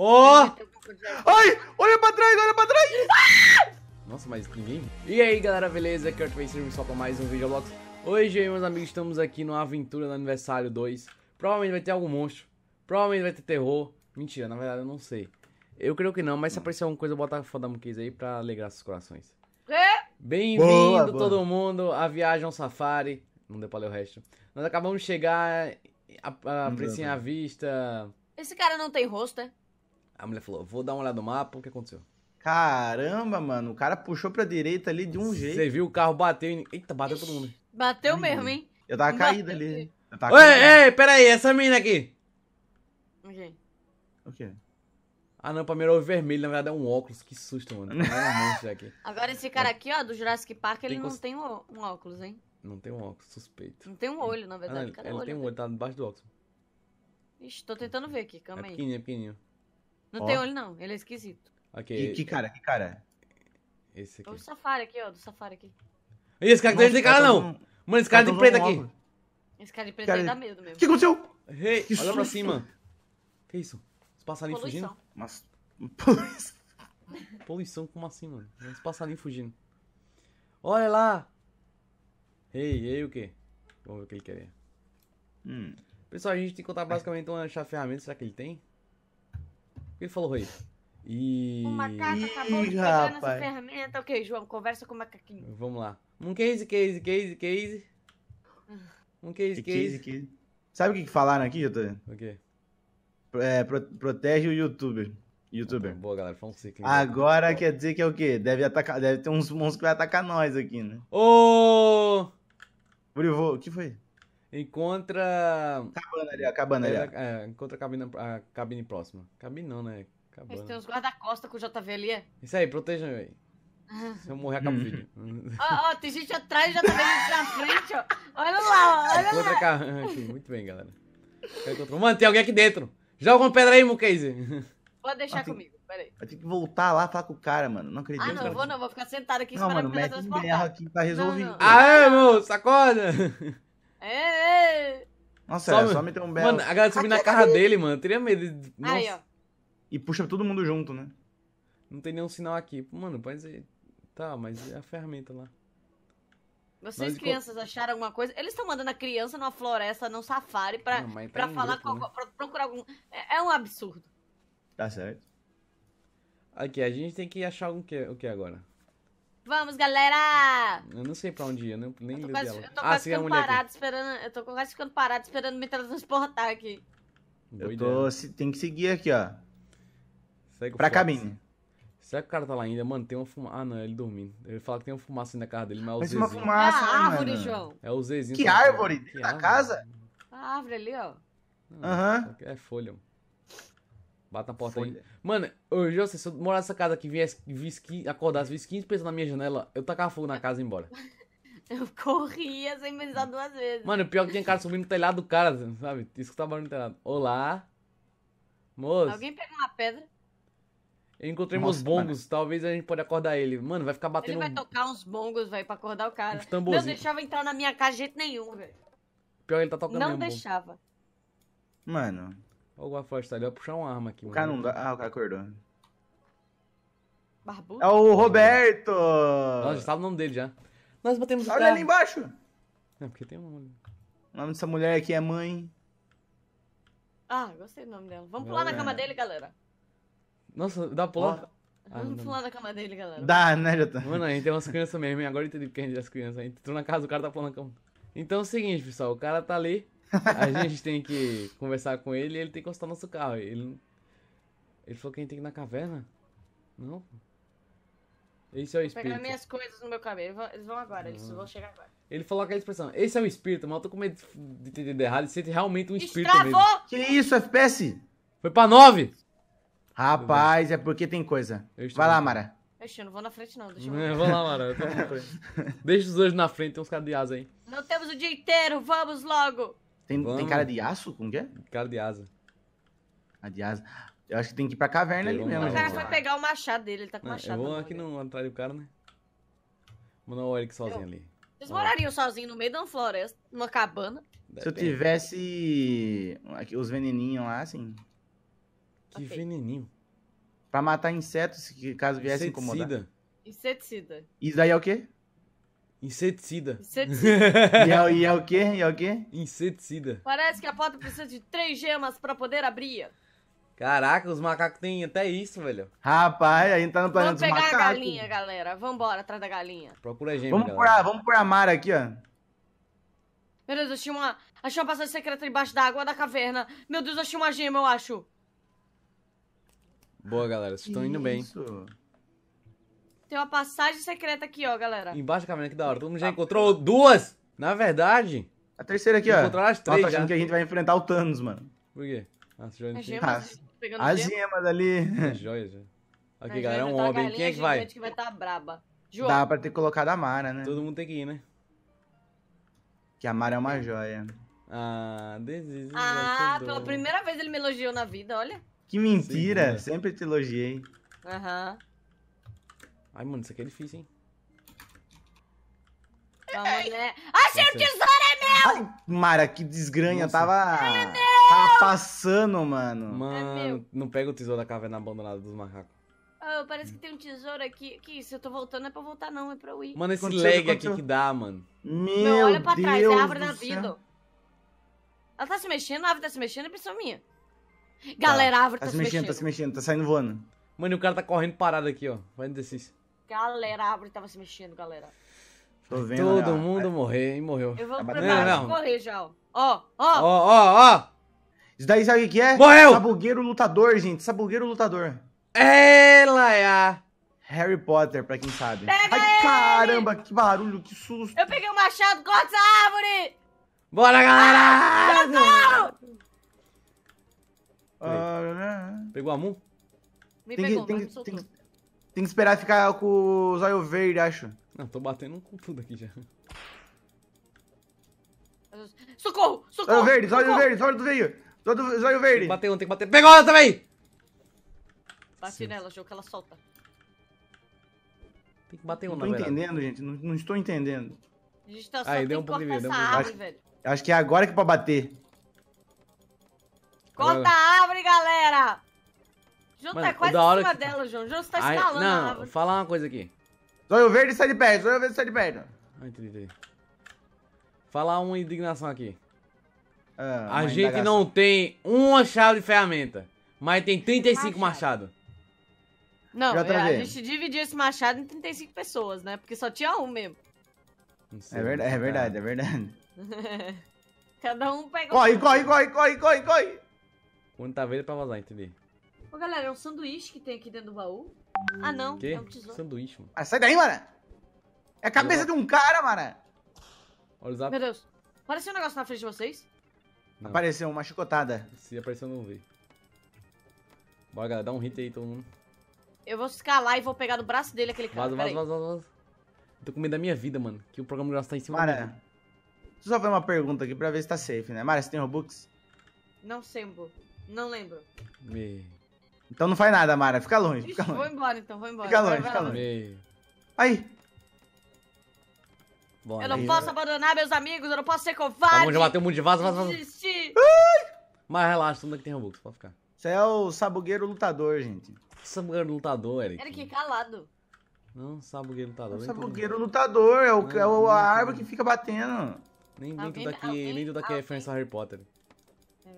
Ó! Oh! Ai! Olha pra trás, olha pra trás! Ah! Nossa, mas ninguém... E aí, galera, beleza? Aqui é o Tracer, só pra mais um Videoblox. Hoje, meus amigos, estamos aqui numa aventura no aniversário 2. Provavelmente vai ter algum monstro. Provavelmente vai ter terror. Mentira, na verdade eu não sei. Eu creio que não, mas se aparecer alguma coisa, eu vou a foda aí pra alegrar seus corações. É? Bem-vindo, todo mundo, à viagem ao safari. Não deu pra ler o resto. Nós acabamos de chegar, a, a, a vista... Esse cara não tem rosto, é? A mulher falou: vou dar uma olhada no mapa, o que aconteceu? Caramba, mano, o cara puxou pra direita ali de um jeito. Você viu o carro bateu e. Eita, bateu Ixi, todo mundo. Bateu Ai, mesmo, hein? Eu tava caído ali. Eu tava ei, caído. ei, peraí, essa mina aqui. Ok. O quê? Ah não, pra mim era o vermelho, na verdade é um óculos. Que susto, mano. um Agora esse cara é. aqui, ó, do Jurassic Park, ele tem não cons... tem um, óculos, hein? Não tem um óculos, suspeito. Não tem um olho, na verdade. Ah, não, ele, o olho, tem um olho, tá debaixo do óculos. Ixi, tô tentando ver aqui, calma é aí. Pequenininho, é pequenininho. Não ó. tem olho, não. Ele é esquisito. Que, que cara? Que cara? Esse aqui. O safari aqui, ó. Do safari aqui. Ih, esse cara tá Nossa, tem cara, não. Tá mano, esse cara, cara tá de preto aqui. Esse cara de preto cara... aí dá medo mesmo. O que aconteceu? que olha susto. pra cima. Que isso? Os passarinhos fugindo? Mas... Poluição. Poluição, como assim, mano? Os passarinhos fugindo. Olha lá! Ei, ei o quê? Vamos ver o que ele queria. Hum. Pessoal, a gente tem que contar basicamente uma ferramenta, será que ele tem? Ele falou aí? E. O macaco acabou de pegar nossa ferramenta. Ok, João, conversa com o macaquinho. Vamos lá. Um case, case, case, case. Um case, case. case, case. Sabe o que, falaram aqui, Jota? O quê? É, pro, protege o youtuber. Youtuber. Boa, galera. Fonseca. Agora quer dizer que é o quê? Deve, atacar, deve ter uns monstros que vai atacar nós aqui, né? Ô! Oh! O que foi? Encontra. Cabana ali, a cabana ali. É, encontra a cabine, a cabine próxima. Cabine não, né? Cabana. Tem uns guarda-costas com o JV ali. É? Isso aí, protejam aí. Se eu morrer, acaba o vídeo. Ó, tem gente atrás, já tá vendo na frente, ó. Olha lá, olha olha Outra lá. Ca... Ah, muito bem, galera. Mano, tem alguém aqui dentro. Joga uma pedra aí, Mucase. Pode deixar tem... comigo, peraí. Eu tenho que voltar lá falar com o cara, mano. Não acredito. Ah, não, vou não, vou ficar sentado aqui não, esperando mano, o cara transportar. Não, mano, aqui tá resolvido. Não, não. Aê, ah, é, moço, acorda. É, é. Nossa, só, é, só meter um belo. Mano, a galera subir na é cara dele, mano. Eu teria medo. De... Aí, ó. E puxa todo mundo junto, né? Não tem nenhum sinal aqui. Mano, pode ser. Tá, mas é a ferramenta lá. Vocês, Nós crianças, de... acharam alguma coisa? Eles estão mandando a criança numa floresta, num safari, pra, não, tá pra falar, grupo, né? pra procurar algum. É, é, um absurdo. Tá certo. Aqui, a gente tem que achar algum que, o que agora? Vamos, galera! Eu não sei pra onde ia, não, nem lembro dela. Eu tô ah, quase é ficando parado esperando. Eu tô quase ficando parado esperando me transportar aqui. eu tô. Se, tem que seguir aqui, ó. Segue pra caminho. Será que o cara tá lá ainda? Mano, tem uma fumaça. Ah, não, é ele dormindo. Ele fala que tem uma fumaça na casa dele, mas é o mas Zezinho. uma fumaça, é né, a ah, árvore, mano. João. É o Zezinho. Que tá árvore? Dentro da casa? A árvore ali, ó. Aham. Uhum. É folha, mano. Bata na porta Folha. aí. Mano, hoje, se eu morar nessa casa aqui, viesse, viesse, acordasse, viesse 15 pessoas na minha janela, eu tacava fogo na casa e ia embora. Eu corria sem pensar hum. duas vezes. Mano, pior é que tinha cara subindo no telhado do cara, sabe? que tava no telhado. Olá. Moço. Alguém pegou uma pedra? Eu encontrei uns meus bongos, talvez a gente pode acordar ele. Mano, vai ficar batendo... Ele vai tocar uns bongos, velho, pra acordar o cara. Não deixava entrar na minha casa de jeito nenhum, velho. Pior, é ele tá tocando Não mesmo. deixava. Mano, alguma força tá ali vai puxar uma arma aqui. O cara não dá. Ah, o cara acordou. Barbudo? É o Roberto! Nossa, já sabe o nome dele já. Nós batemos o Olha carro. ali embaixo! É, porque tem um. O nome dessa mulher aqui é mãe. Ah, gostei do nome dela. Vamos pular é. na cama dele, galera. Nossa, dá pra pular? Ah, Vamos pular na cama dele, galera. Dá, né, Jota? Mano, a gente tem umas crianças mesmo, hein? Agora eu entendi porque a gente é as crianças. A gente entrou na casa, o cara tá pulando na cama. Então é o seguinte, pessoal. O cara tá ali, a gente tem que conversar com ele e ele tem que encostar no nosso carro. Ele, ele falou que a gente tem que ir na caverna? Não? Esse é o espírito. Pegando minhas coisas no meu cabelo. Eles vão, agora, eles vão ah. chegar agora. Ele falou aquela expressão: Esse é o espírito, mas eu tô com medo de ter entendido errado. Ele sente realmente um espírito. Estravou! Mesmo. Que isso, FPS? Foi pra 9! Rapaz, é porque tem coisa. Vai lá, Mara. Oxi, eu não vou na frente, não. Deixa eu é, Vou lá, Mara. Eu tô na frente. Deixa os dois na frente, tem uns asa aí. Não temos o dia inteiro, vamos logo! Tem, tem cara de aço? Como que é? Cara de asa. A ah, de asa. Eu acho que tem que ir pra caverna Pegou ali mesmo. O cara vai pegar o machado dele, ele tá com o é, machado. Eu vou aqui não atrás do cara, né? Mandar o Eric sozinho eu... ali. Vocês morariam sozinhos no meio da floresta, numa cabana? Se eu tivesse os veneninhos lá, assim. Que okay. veneninho? Pra matar insetos, que caso viesse Inseticida. incomodar. Inseticida. Isso daí é o quê? Inseticida. Inseticida. e, é, e é o quê? E é o quê? Inseticida. Parece que a porta precisa de três gemas pra poder abrir. Caraca, os macacos têm até isso, velho. Rapaz, a gente tá no planeta dos macacos. Vamos pegar a galinha, galera. Vambora, atrás da galinha. Procura a gema, vamos galera. Por a, vamos por a Mara aqui, ó. Meu Deus, eu achei uma... Achei uma passagem secreta embaixo da água da caverna. Meu Deus, eu achei uma gema, eu acho. Boa, galera. Vocês estão indo bem. Isso. Tem uma passagem secreta aqui, ó, galera. Embaixo da caverna, que da hora. Todo mundo já tá. encontrou duas! Na verdade. A terceira aqui, ó. Encontraram as tá três. tá achando já. que a gente vai enfrentar o Thanos, mano. Por quê? Ah, é ah, né? As gemas, as, as gemas ali. As é joias, velho. Aqui, galera, é um homem. Quem é que vai? que vai estar tá braba. João. Dá pra ter colocado a Mara, né? Todo mundo tem que ir, né? Que a Mara é uma joia. Ah, desiste. Ah, pela primeira vez ele me elogiou na vida, olha. Que mentira. Sim, Sempre te elogiei. Aham. Ai, mano, isso aqui é difícil, hein? Vamos, né? Achei o tesouro, é meu! Ai, Mara, que desgranha, Nossa. É tava... É meu! Tava passando, mano. É mano, é não pega o tesouro da caverna abandonada dos macacos. Oh, parece que tem um tesouro aqui. Que isso? Eu tô voltando, não é pra voltar, não, é pra eu ir. Mano, esse aconteceu, lag aqui que dá, mano. Meu não, olha pra Deus trás, é a árvore da vida. Céu. Ela tá se mexendo, a árvore tá se mexendo, é pessoa minha. Tá. Galera, tá. a árvore tá, tá se mexendo, mexendo. Tá se mexendo, tá saindo voando. Mano, e o cara tá correndo parado aqui, ó. Vai no exercício. Galera, a árvore tava se mexendo, galera. Tô vendo. Todo mundo morreu e morreu. Eu vou tá preparar de correr já, ó. Ó, ó. Ó, ó, Isso daí sabe o que é? Morreu! Sabugueiro lutador, gente. Sabugueiro lutador. Ela é a... Harry Potter, pra quem sabe. Pega Ai, ele! caramba, que barulho, que susto. Eu peguei o um machado, corta essa árvore! Bora, galera! Ah, ah né? Pegou a mão? Me tem pegou, que, tem, me soltou. Tem, tem que esperar ficar com o zóio verde, acho. Não, tô batendo com tudo aqui já. Socorro! Socorro! Zóio verde, zóio verde, zóio do veio! verde! Tem que bater um, tem que bater. Pegou ela também! Bate Sim. nela, jogo que ela solta. Tem que bater um, não tô entendendo, gente. Não, não, estou entendendo. A gente tá só Aí, deu um pouco de Árvore, acho, velho. acho que é agora que é pra bater. Corta abre a árvore, galera! João tá Mano, tá quase em cima que... dela, João. João, você tá escalando Ai, Não, falar uma coisa aqui. Zóio verde sai de perto, zóio verde sai de perto. Ah, entendi, entendi. Falar uma indignação aqui. Ah, a gente indagação. não tem uma chave de ferramenta, mas tem 35 machados. Machado. Não, a gente dividiu esse machado em 35 pessoas, né? Porque só tinha um mesmo. Sei, é, verdade, é verdade, é verdade, Cada um pega Corre, um corre, corre, corre, corre, corre! Quando tá verde é pra vazar, entendi. Ô, galera, é um sanduíche que tem aqui dentro do baú. Ah, não. Que? É um tesouro. Sanduíche, mano. Ah, sai daí, mano. É a cabeça de um cara, mano. Olha o zap. Meu Deus. Apareceu um negócio na frente de vocês? Não. Apareceu uma chicotada. Se apareceu, eu não vi. Bora, galera. Dá um hit aí, todo mundo. Eu vou escalar e vou pegar do braço dele aquele cara. Vaza, vaza, vaza, vaza, vaza. Tô com medo da minha vida, mano. Que o programa de graça tá em cima Mara, da minha deixa eu só fazer uma pergunta aqui pra ver se tá safe, né? Mara, você tem Robux? Não sei, Não lembro. Me... Então não faz nada, Mara. Fica longe, fica longe. Vou embora, então, vou embora. Fica longe, vai, fica longe. Aí. Bora, eu não aí, posso né? abandonar meus amigos, eu não posso ser covarde. Vamos tá já bateu um mundo de vaso, vaso, vaso. Mas relaxa, tudo que tem Robux, pode ficar. Você é o sabugueiro lutador, gente. Sabugueiro lutador, Eric. Eric, calado. Não, sabugueiro lutador. sabugueiro lutador é, o, é não, é o, não, a árvore que fica batendo. Nem, nem tudo aqui, alguém, nem tudo é referência ao Harry Potter.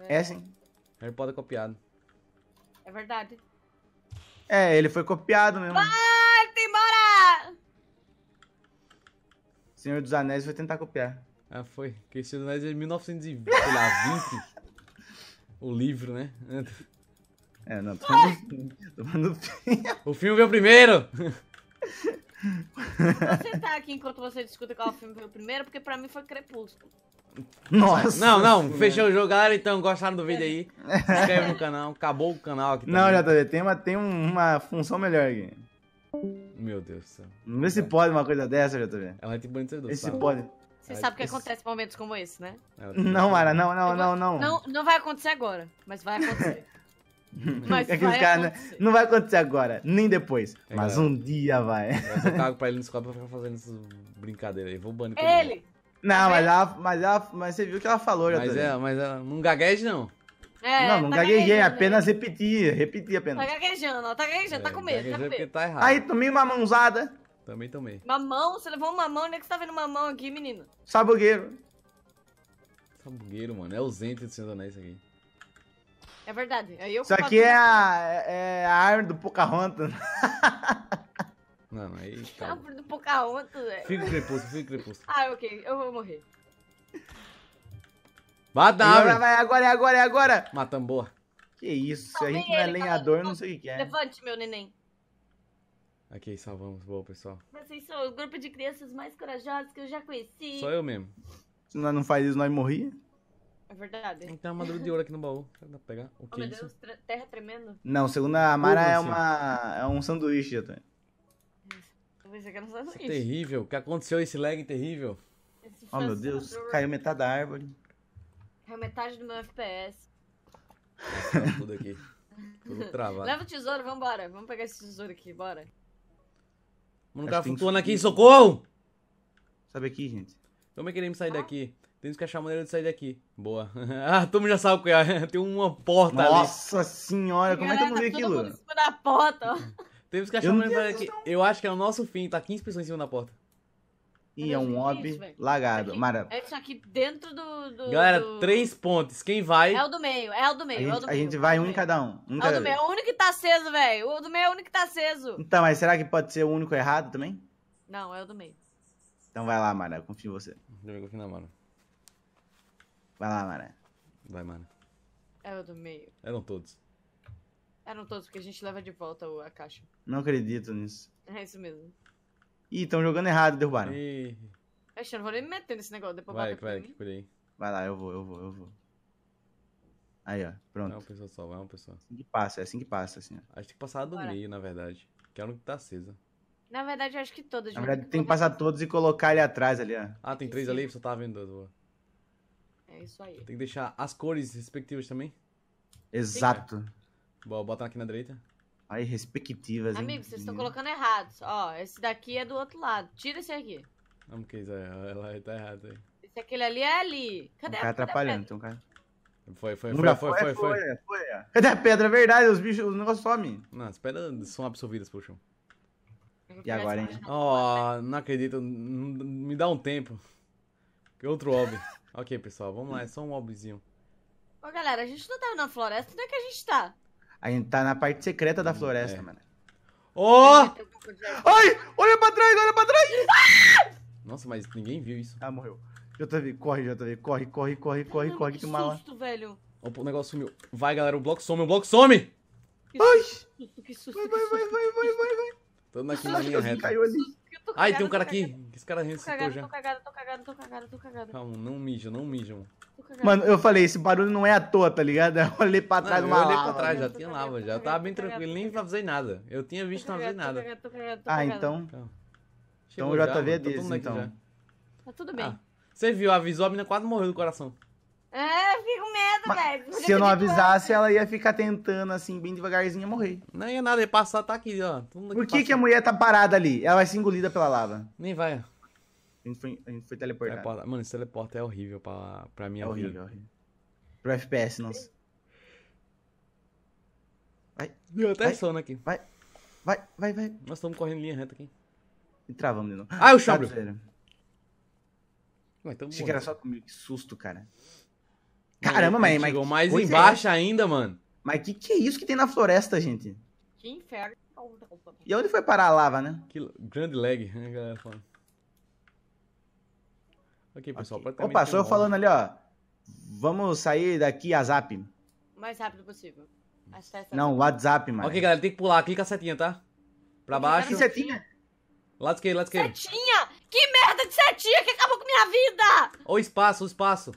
É, é sim. Harry Potter copiado. É verdade. É, ele foi copiado mesmo. Vai, embora! Senhor dos Anéis foi tentar copiar. Ah, foi. Porque Senhor dos Anéis é 1920. o livro, né? É, não, tô falando, tô falando filme. O filme veio primeiro! Vou sentar aqui enquanto você discuta qual filme veio primeiro, porque pra mim foi Crepúsculo. Nossa! Não, não, fechou o jogo, galera. Então, gostaram do vídeo aí? Se inscreve no canal, acabou o canal aqui. Também. Não, já tá tem uma, tem uma função melhor aqui. Meu Deus do céu. Vê se pode uma coisa dessa, já vendo. Ela é tipo vencedor. pode. Você sabe o que acontece em momentos como esse, né? É, não, Mara, não, não, não, não. Não, não vai acontecer agora, mas vai acontecer. Mas é vai cara, né? acontecer. Não vai acontecer agora, nem depois. É, mas galera, um dia vai. Vai ser pra ele no escola pra ficar fazendo essas brincadeiras aí. Vou banir ele. Ele! Não, tá mas ela, mas ela. Mas você viu o que ela falou, já Mas né? ela, mas ela não gagueje, não. É, não, não tá gaguejei, apenas repeti, repeti apenas. Tá gaguejando, ó, tá gaguejando, tá é, com medo, tá com medo. Tá errado. Aí, tomei uma mãozada. Também tomei. Mamão? Você levou uma mamão? Onde é que você tá vendo mamão aqui, menino? Sabugueiro. Sabugueiro, mano. É ausente do Senhor Anéis isso aqui. É verdade. Aí eu Isso aqui é a, é, é a arma do Pocahontas. Não, aí. Tá. Bruno Pocahontas, velho. Fica crepúsculo, fica crepúsculo. Ah, ok, eu vou morrer. Badabra! Agora, vai, agora, é agora, é agora! Matamos boa. Que isso, se a gente não é lenhador, eu não sei o que é. Levante, meu neném. Aqui, salvamos. Boa, pessoal. Vocês são o grupo de crianças mais corajosas que eu já conheci. Só eu mesmo. Se nós não faz isso, nós morria. É verdade. Tem que ter uma madrugada de ouro aqui no baú. Dá pra pegar. O oh, que é meu é Deus, terra tremendo. Não, segundo a Mara, é, uma, é um sanduíche, até pensei que era nos Estados é terrível. O que aconteceu esse lag terrível? Esse oh, meu Deus. Caiu metade da árvore. Caiu metade do meu FPS. Tá tudo aqui. tudo travado. Leva o tesouro, vambora. Vamos pegar esse tesouro aqui, bora. Mano, o cara flutuando aqui, socorro! Sabe aqui, gente? Tô me querendo sair ah? daqui. Temos que achar a maneira de sair daqui. Boa. ah, todo mundo já sabe o que é. Tem uma porta Nossa ali. Nossa senhora, como é que eu não vi aquilo? Em cima da porta, ó. Temos que achar uma mulher que. Eu acho que é o nosso fim, tá 15 pessoas em cima da porta. E é um mob lagado. Mara. É isso tá aqui dentro do. do Galera, do... três pontes. Quem vai. É o do meio, é o do meio. A, é gente, do a meio, é vai um em cada um. um é cada o do meio. É o único que tá aceso, velho. O do meio é o único que tá aceso. Então, mas será que pode ser o único errado também? Não, é o do meio. Então vai lá, Mara. Eu confio em você. Eu confio na Mara. Vai lá, Mara. Vai, Mara. É o do meio. Eram todos. Eram todos, porque a gente leva de volta a caixa. Não acredito nisso. É isso mesmo. Ih, estão jogando errado, derrubaram. Ih. eu não vou nem me meter nesse negócio, depois vai, vai, que por aí. Vai lá, eu vou, eu vou, eu vou. Aí, ó, pronto. É uma pessoa só, é uma pessoa. Assim que passa, é assim que passa, assim, ó. Acho que tem que passar do Bora. meio, na verdade. Que é que tá acesa. Na verdade, eu acho que todas. Na verdade, tem que passar todos e colocar ele atrás ali, ó. Ah, tem três Sim. ali, só tava vendo dois, vou É isso aí. Tem que deixar as cores respectivas também? Exato. Sim. Boa, bota aqui na direita. Aí, respectivas, hein? Amigo, vocês estão colocando errados. Ó, esse daqui é do outro lado. Tira esse aqui. Não quis, é, ela tá errada aí. Esse aquele ali é ali. Cadê um cara a pedra? atrapalhando, tem um cara. Foi, foi, foi, foi, foi, foi, foi. É. Cadê a pedra? É verdade, os bichos, os negócios somem. Não, as pedras são absorvidas pelo chão. E agora, hein? Oh, não acredito. Me dá um tempo. Outro ob. ok, pessoal, vamos lá, é só um obzinho. Ô, galera, a gente não tá na floresta, onde é que a gente tá? A gente tá na parte secreta da hum, floresta, é. mano. Ó! Oh! Ai! Olha pra trás, olha pra trás! Ah! Nossa, mas ninguém viu isso. Ah, morreu. JV, corre, JV, corre, corre, corre, corre, corre, que, que mala. susto, velho. O negócio sumiu. Vai, galera, o bloco some, o bloco some! Ai! Que susto, que susto, vai, vai, vai, vai, vai, vai, vai. Tô na na linha reta. Caiu ali. Cagada, Ai, tem um cara aqui. Esse cara ressuscitou já. Tô cagado, tô cagado, tô cagado, tô cagado. Calma, não mijam, não mijam. Mano, eu falei, esse barulho não é à toa, tá ligado? Eu olhei pra trás uma lava. Eu olhei pra trás, né? já tinha lava, já. Eu tava bem tranquilo, nem avisei nada. Eu tinha visto, não avisei nada. Ah, então. Então o JV é tá desse, então. Tá tudo bem. Ah, você viu, avisou, a menina quase morreu do coração. É, eu fico medo, velho. Se eu não avisasse, ela ia ficar tentando, assim, bem devagarzinha morrer. Não ia é nada, ia é passar, tá aqui, ó. Por que, que a mulher tá parada ali? Ela vai ser engolida pela lava. Nem vai. A gente foi, a gente foi teleportado. Teleporta. Mano, esse teleporte é horrível pra, pra mim. É, horrível, horrível. horrível. Pro FPS, nossa. Vai. Deu até vai, sono aqui. Vai, vai, vai, vai. Nós estamos correndo linha reta aqui. E travamos de novo. Ah, o Chabro! Achei que era só comigo. Que susto, cara. Caramba, mas. Chegou mais embaixo é. ainda, mano. Mas que que é isso que tem na floresta, gente? Que inferno. E onde foi parar a lava, né? Que grande lag, né, galera? Falando. Ok, pessoal. Okay. Opa, só eu falando ali, ó. Vamos sair daqui a zap. O mais rápido possível. Não, WhatsApp, mano. Ok, galera, tem que pular. Clica a setinha, tá? Pra baixo. Que setinha? Lado lá de esquerdo. Setinha! Que merda de setinha que acabou com minha vida! Ô, espaço, o espaço.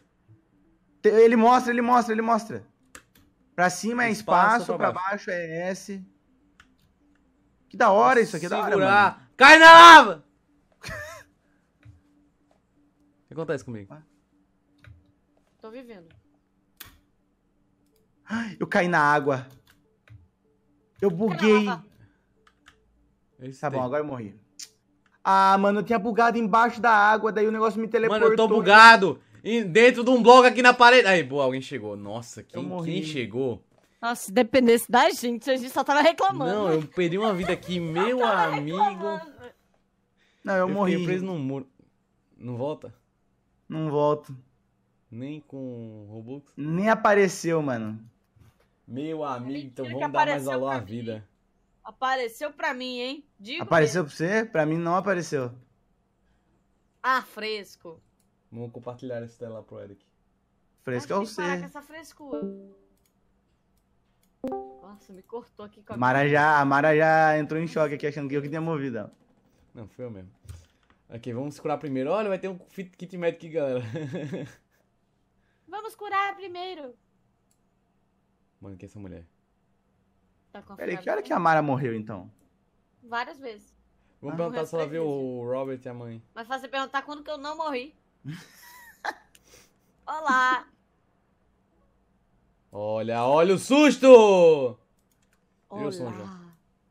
Ele mostra, ele mostra, ele mostra. Pra cima é espaço, espaço pra, pra baixo. baixo. é S. Que da hora isso aqui, é da hora, mano. Cai na lava! o que acontece comigo? Tô vivendo. Eu caí na água. Eu buguei. tá bom, agora eu morri. Ah, mano, eu tinha bugado embaixo da água, daí o negócio me teleportou. Mano, eu tô bugado dentro de um bloco aqui na parede. Aí, boa, alguém chegou. Nossa, quem, quem chegou? Nossa, se dependesse da gente, a gente só tava reclamando. Não, eu perdi uma vida aqui, meu amigo. Não, eu, eu morri. preso num muro. Não volta? Não volto. Nem com Robux? Nem apareceu, mano. Meu amigo, então vamos dar mais valor à vida. Apareceu pra mim, hein? Digo apareceu mesmo. pra você? Pra mim não apareceu. Ah, fresco. Vamos compartilhar esse tela pro Eric. Fresca ou ser. essa frescura. Nossa, me cortou aqui com a Marajá, a Marajá entrou em choque aqui achando que eu que tinha movido. Não, foi eu mesmo. Aqui, vamos curar primeiro. Olha, vai ter um kit médico aqui, galera. vamos curar primeiro. Mano, que é essa mulher? Tá Peraí, que hora que a Mara morreu, então? Várias vezes. Vamos ah, perguntar se ela viu o Robert e a mãe. Mas fazer perguntar quando que eu não morri. Olá! Olha, olha o susto! Olá. Eu sou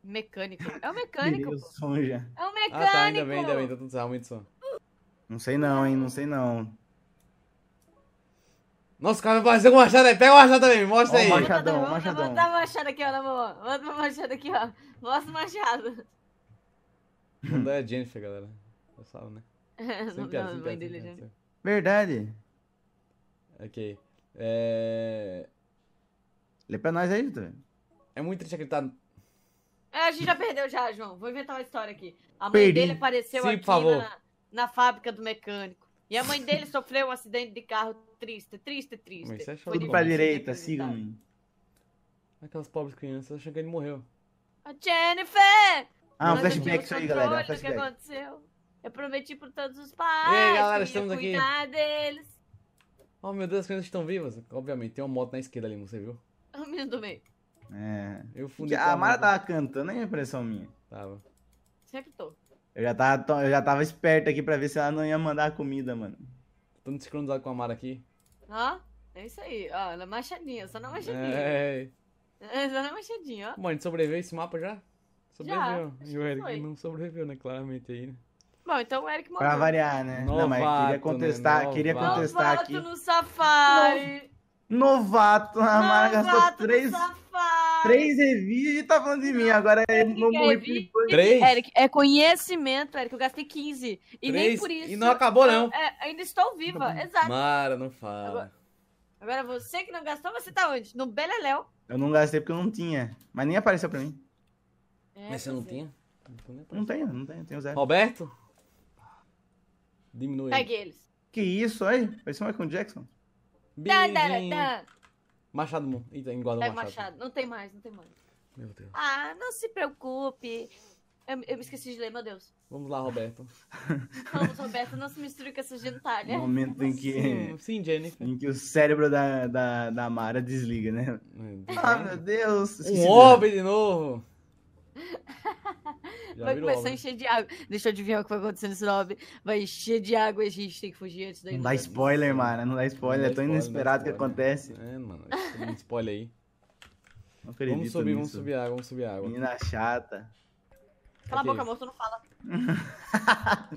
Mecânico. É o mecânico. já. É o mecânico. Ah, tá, ainda bem, ainda bem. Tá então tudo muito som. Não sei não, hein. Não sei não. Nossa, cara, apareceu com o machado aí. Pega o machado também, mostra oh, aí. Machadão, vou, machadão. Vou botar o machado aqui, ó, na mão. Bota o machado aqui, ó. Mostra o machado. Não é Jennifer, galera. Eu sabe, né? não, piada, não, mãe dele Verdade. Ok. É... Lê pra nós aí, Vitor. É muito triste acreditar. É, a gente já perdeu já, João. Vou inventar uma história aqui. A mãe Perdi. dele apareceu Sim, aqui na, na fábrica do mecânico. E a mãe dele sofreu um acidente de carro triste, triste, triste. Mas você achou Tudo pra direita, sigam-me. Aquelas pobres crianças acham que ele morreu. A Jennifer! Ah, um flashback isso aí, galera. O que aconteceu? Eu prometi por todos os pais. aí, galera, estamos aqui. cuidar deles. Oh, meu Deus, as crianças estão vivas. Obviamente, tem uma moto na esquerda ali, você viu? A menina do meio. É. Eu fundi. A Mara tava cantando, a é impressão minha. Tava. Sempre tô. Eu já tava, eu já tava esperto aqui pra ver se ela não ia mandar a comida, mano. Tô sincronizado com a Mara aqui. Ó, é isso aí. Ó, ela é machadinha, só na machadinha. É. é só na machadinha, ó. Mano, sobreviveu esse mapa já? Sobreviveu. Já, e o Eric não sobreviveu, né? Claramente aí, né? Bom, então o Eric morreu. Pra variar, né? Novato, não, mas queria né? contestar, né? queria contestar Novato aqui. Novato no safari. Novato, a Mara gastou três, três revistas e tá falando de mim. Agora é, é morri por Três? Eric, é conhecimento, Eric. Eu gastei 15. E três? nem por isso. E não acabou, não. É, ainda estou viva, exato. Mara, não fala. Agora, agora, você que não gastou, você tá onde? No Beleléu. Eu não gastei porque eu não tinha. Mas nem apareceu pra mim. É, mas você não é. tinha? Não tenho, não tenho, tenho zero. Roberto? Diminui. Pegue eles. Que isso, aí? Vai ser Michael Jackson. Dan, dan, dan. Machado Moon. Eita, engorda Machado. Machado. Não tem mais, não tem mais. Meu Deus. Ah, não se preocupe. Eu, eu, me esqueci de ler, meu Deus. Vamos lá, Roberto. Vamos, Roberto, não se misture com essa gentalhas. Momento em que. Sim, Jennifer. Em que o cérebro da, da, da Mara desliga, né? ah, meu Deus! Um homem de novo! Já vai começar a encher de água. Deixa eu adivinhar o que vai acontecer nesse lobby. Vai encher de água e a gente tem que fugir antes daí. Não dá spoiler, mano. Não dá spoiler. Não é tão spoiler, inesperado que acontece. É, mano. Tem spoiler aí. Não acredito vamos subir, nisso. vamos subir água, vamos subir água. Menina chata. Cala okay. a boca, amor, tu não fala.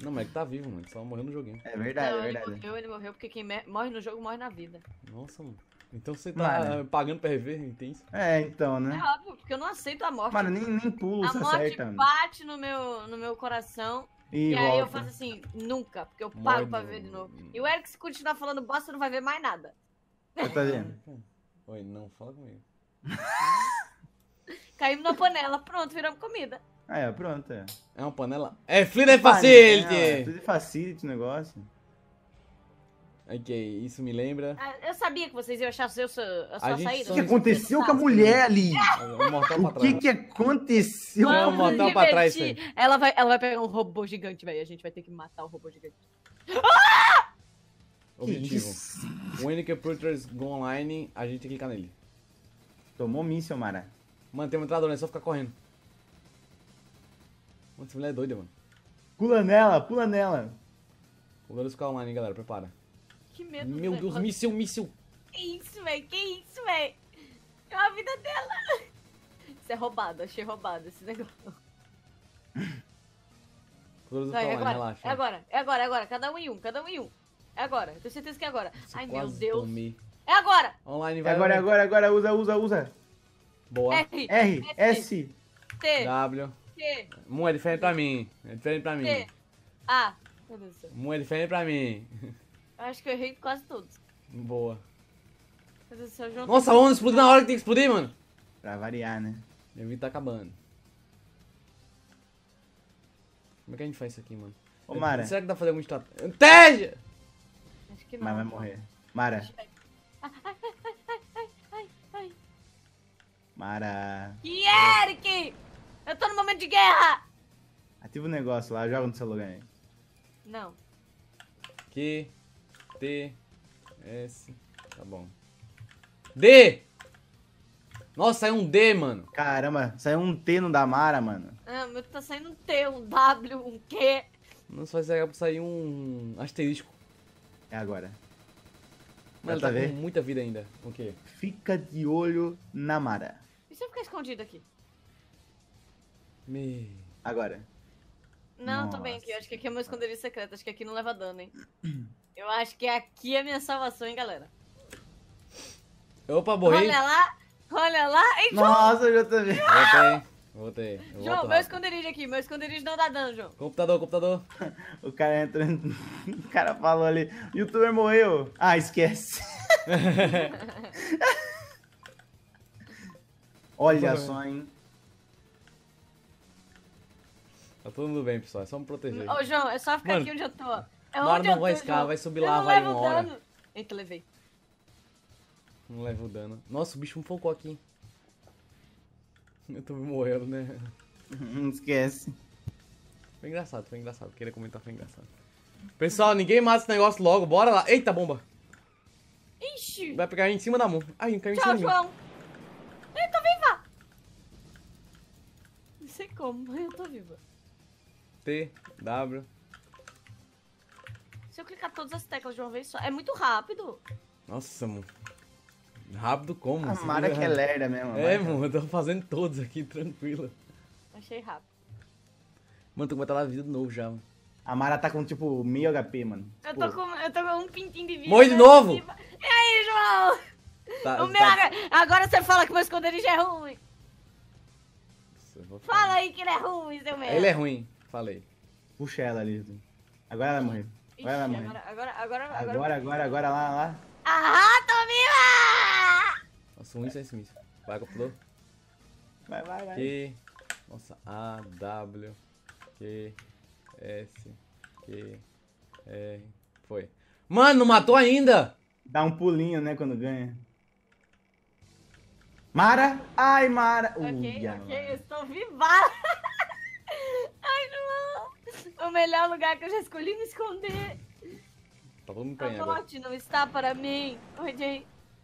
não, mas é que tá vivo, mano. Só morreu no joguinho. É verdade, é não, é verdade. Ele morreu, ele morreu, porque quem morre no jogo morre na vida. Nossa, mano. Então você tá mano. pagando pra rever, entende? É, então, né? É óbvio, porque eu não aceito a morte. Mano, nem, nem pulo, a você morte aceita. A morte bate no meu, no meu coração. E, e aí eu faço assim, nunca, porque eu pago Mordo. pra ver de novo. E o Eric, se continuar falando bosta, não vai ver mais nada. tá vendo? Oi, não fala comigo. Caímos na panela, pronto, viramos comida. é, pronto, é. É uma panela. É Flitter Facility! É, é Flitter Facility o negócio. Ok, isso me lembra. Ah, eu sabia que vocês iam achar a sua, a sua a saída. O que aconteceu com a mulher ali? o que, que aconteceu Vamos com a mulher? pra trás. Ela vai, ela vai pegar um robô gigante, velho. A gente vai ter que matar o robô gigante. Ah! Objetivo. When the computers go online, a gente tem que clicar nele. Tomou míssil, Mara. Mano, tem uma entrada, né? Só ficar correndo. Mano, essa mulher é doida, mano. Pula nela, pula nela. O Glorious ficar online, galera. Prepara. Que medo. Meu Deus, negócio. míssil, míssil. Que isso, véi? Que isso, véi? É a vida dela. Isso é roubado, achei roubado esse negócio. Todos Vai, é agora, relaxa. É agora, é agora, é agora. Cada um em um, cada um em um. É agora, tenho certeza que é agora. Ai, meu Deus. Tomei. É agora! Online é vai. É agora, agora, é agora, usa, usa, usa. Boa. R, R S, T, W. Mua, é diferente pra mim. É diferente pra mim. T. A. Mu é diferente pra mim. Acho que eu errei quase todos. Boa. Nossa, a onda explodiu na hora que tem que explodir, mano. Pra variar, né? Minha vida tá acabando. Como é que a gente faz isso aqui, mano? Ô, Mara. Será que dá pra fazer algum estratégia? Teja! Acho que não. Mas vai morrer. Mara. Mara. Que Eric! Eu tô no momento de guerra! Ativa o um negócio lá, joga no seu lugar aí. Não. Que... T, S, tá bom. D! Nossa, saiu um D, mano. Caramba, saiu um T no Damara, mano. Ah, mas tá saindo um T, um W, um Q. Não só vai sair um asterisco. É agora. Mano, tá ver? com muita vida ainda. O quê? Fica de olho na Mara. E se eu ficar escondido aqui? Me... Agora. Não, Nossa. tô bem aqui. Acho que aqui é meu esconderijo secreto. Acho que aqui não leva dano, hein. Eu acho que é aqui é minha salvação, hein, galera. Opa, morri. Olha lá, olha lá. Ei, Nossa, já também. vendo. Voltei, voltei. Eu João, meu esconderijo aqui. Meu esconderijo não dá dano, João. Computador, computador. o cara entra, O cara falou ali, youtuber morreu. Ah, esquece. olha só, hein. Tá tudo bem, pessoal. É só me proteger. Ô, João, é só ficar Mano. aqui onde eu tô. É Nora não vai escalar, vai subir lá, vai uma hora. Dano. Eita, levei. Não leva o dano. Nossa, o bicho me focou aqui. Eu tô morrendo, né? Não esquece. Foi engraçado, foi engraçado. Queria comentar, foi engraçado. Pessoal, ninguém mata esse negócio logo. Bora lá. Eita, bomba. Ixi. Vai pegar em cima da mão. Ai, caiu em cima Tchau, João. Eu tô viva. Não sei como, mas eu tô viva. T, W... Se eu clicar todas as teclas de uma vez só, é muito rápido. Nossa, mano. Rápido como? A Mara que é lerda mesmo. É, mano, é eu tô fazendo todos aqui, tranquila. Achei rápido. Mano, tô com estar lá vida de novo já, mano. A Mara tá com, tipo, meio HP, mano. Eu tô, com, eu tô com um pintinho de vida. Morre de né? novo! E aí, João? Tá, o tá meu, tá... Agora você fala que meu esconderijo é ruim. Fala aí que ele é ruim, seu merda. Ele é ruim, falei. Puxa ela ali. Assim. Agora ela morreu. Vai lá, mãe. Agora, agora, agora, agora. Agora, agora, agora, lá, lá. Ah, tô viva! Nossa, um isso é isso, isso. Vai, computador. Vai, vai, vai. Que... Nossa, A, W, Q, S, Q, R. Foi. Mano, não matou ainda! Dá um pulinho, né, quando ganha. Mara! Ai, Mara! Ok, Uia, ok, mano. estou viva! Ai, não! o melhor lugar que eu já escolhi me esconder. Tá todo mundo caindo. A morte não está para mim. Onde é?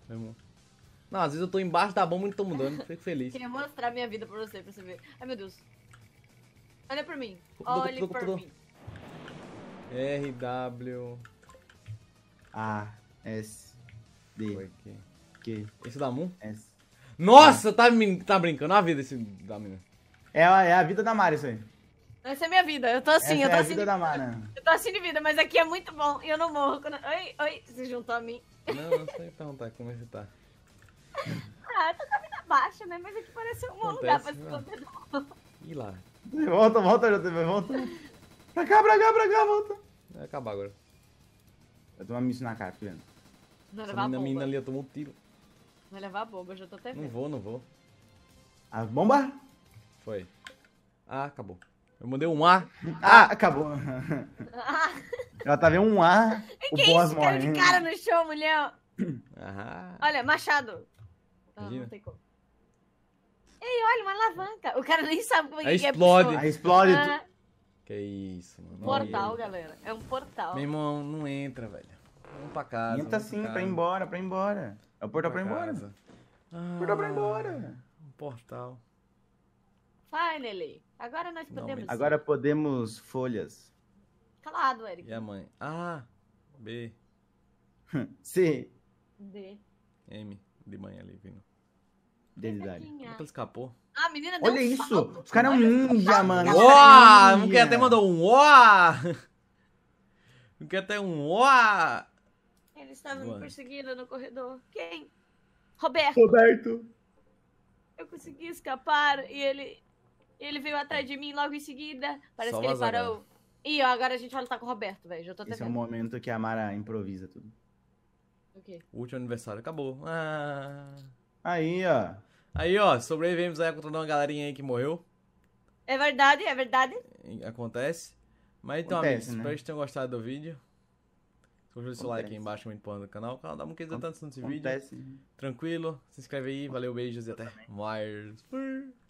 Não, às vezes eu tô embaixo da bomba e não tô mudando. Fico feliz. Queria mostrar minha vida pra você, pra você ver. Ai, meu Deus. Olha pra mim. Olha pra mim. R, W... A, S, D, Q. Esse da Moon? S. Nossa, tá, tá brincando a vida esse da mina. É, é a vida da Mari, isso aí. Essa é minha vida. Eu tô assim, Essa eu tô é a assim. Vida de... da Mara. Eu tô assim de vida, mas aqui é muito bom. e Eu não morro quando. Oi, oi, se juntou a mim. Não, não sei perguntar tá, como você é tá. ah, tô tá, com tá a vida baixa, né? Mas aqui parece um Acontece, lugar pra se esconder. Ih lá. Volta, volta, JTV, volta. Pra cá, pra cá, pra cá, volta. Vai acabar agora. Eu tô uma missa na cara, filho. Vai levar a bomba. menina ali, tomou um tiro. Vai levar a bomba, já tô até vendo. Não vou, não vou. A bomba? Foi. Ah, acabou. Eu mandei um A. Ah, ah acabou. Ela tá vendo um A, o que boss isso? Caiu de cara no chão, mulher. Aham. Olha, machado. Ah, não tem como. Ei, olha, uma alavanca. O cara nem sabe como é que é explode. Aí explode. Ah, que isso, mano. Portal, é. galera. É um portal. Meu irmão, não entra, velho. Vamos pra casa. Entra sim, pra, ir embora, pra ir embora. É o portal pra, ir embora. Ah, portal pra ir ah, embora. Um portal. Finally. Agora nós podemos. Agora podemos folhas. Calado, Eric. E a mãe? A, B. C. D. M. De mãe ali, vindo. Denidade. Como que ele escapou? Ah, menina Olha um isso! Salto. Os caras é um ninja, mano. Ó! Não quer até mandou um ó! Não quer até um ó! Ele estava me perseguindo no corredor. Quem? Roberto. Roberto. Eu consegui escapar e ele ele veio atrás de mim logo em seguida. Parece Só que ele parou. E ó, agora a gente vai lutar tá com o Roberto, velho. Já tô até Esse vendo. é o momento que a Mara improvisa tudo. Okay. O último aniversário acabou. Ah. Aí, ó. Aí, ó, sobrevivemos aí contra uma galerinha aí que morreu. É verdade, é verdade. Acontece. Mas então, Acontece, amigos, né? espero que tenham gostado do vídeo. Deixa o seu like aí embaixo, muito importante do canal. O canal dá um queijo tanto assim nesse vídeo. Acontece. Tranquilo. Se inscreve aí. Valeu, beijos e até mais.